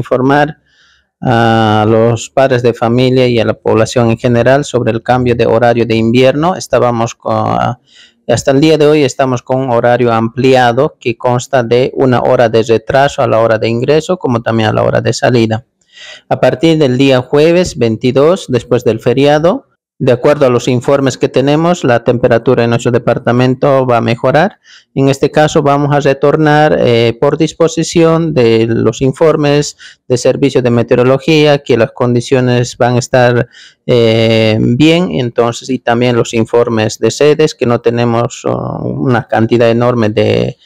informar a los padres de familia y a la población en general sobre el cambio de horario de invierno. Estábamos con, hasta el día de hoy estamos con un horario ampliado que consta de una hora de retraso a la hora de ingreso como también a la hora de salida. A partir del día jueves 22, después del feriado, de acuerdo a los informes que tenemos, la temperatura en nuestro departamento va a mejorar. En este caso, vamos a retornar eh, por disposición de los informes de servicio de meteorología que las condiciones van a estar eh, bien. Entonces, y también los informes de sedes que no tenemos oh, una cantidad enorme de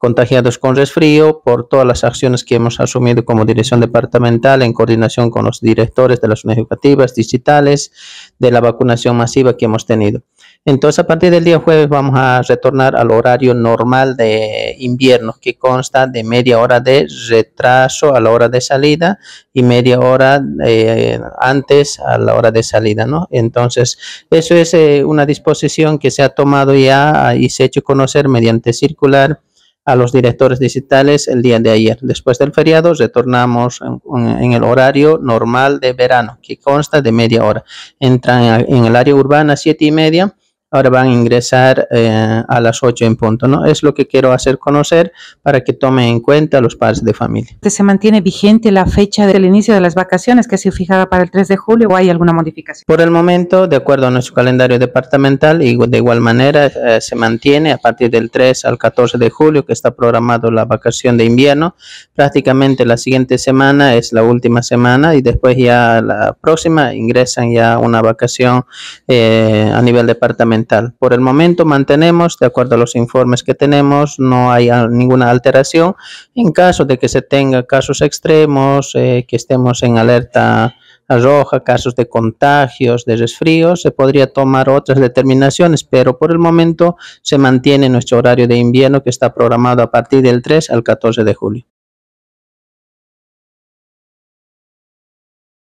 contagiados con resfrío por todas las acciones que hemos asumido como dirección departamental en coordinación con los directores de las unidades educativas digitales, de la vacunación masiva que hemos tenido. Entonces, a partir del día jueves vamos a retornar al horario normal de invierno, que consta de media hora de retraso a la hora de salida y media hora eh, antes a la hora de salida, ¿no? Entonces, eso es eh, una disposición que se ha tomado ya y se ha hecho conocer mediante circular a los directores digitales el día de ayer. Después del feriado retornamos en, el horario normal de verano, que consta de media hora. Entran en el área urbana siete y media ahora van a ingresar eh, a las 8 en punto, ¿no? Es lo que quiero hacer conocer para que tomen en cuenta los padres de familia. ¿Se mantiene vigente la fecha del inicio de las vacaciones que se fijaba para el 3 de julio o hay alguna modificación? Por el momento, de acuerdo a nuestro calendario departamental, y de igual manera eh, se mantiene a partir del 3 al 14 de julio que está programado la vacación de invierno. Prácticamente la siguiente semana es la última semana y después ya la próxima ingresan ya una vacación eh, a nivel departamental por el momento mantenemos, de acuerdo a los informes que tenemos, no hay ninguna alteración. En caso de que se tenga casos extremos, eh, que estemos en alerta roja, casos de contagios, de resfríos, se podría tomar otras determinaciones, pero por el momento se mantiene nuestro horario de invierno que está programado a partir del 3 al 14 de julio.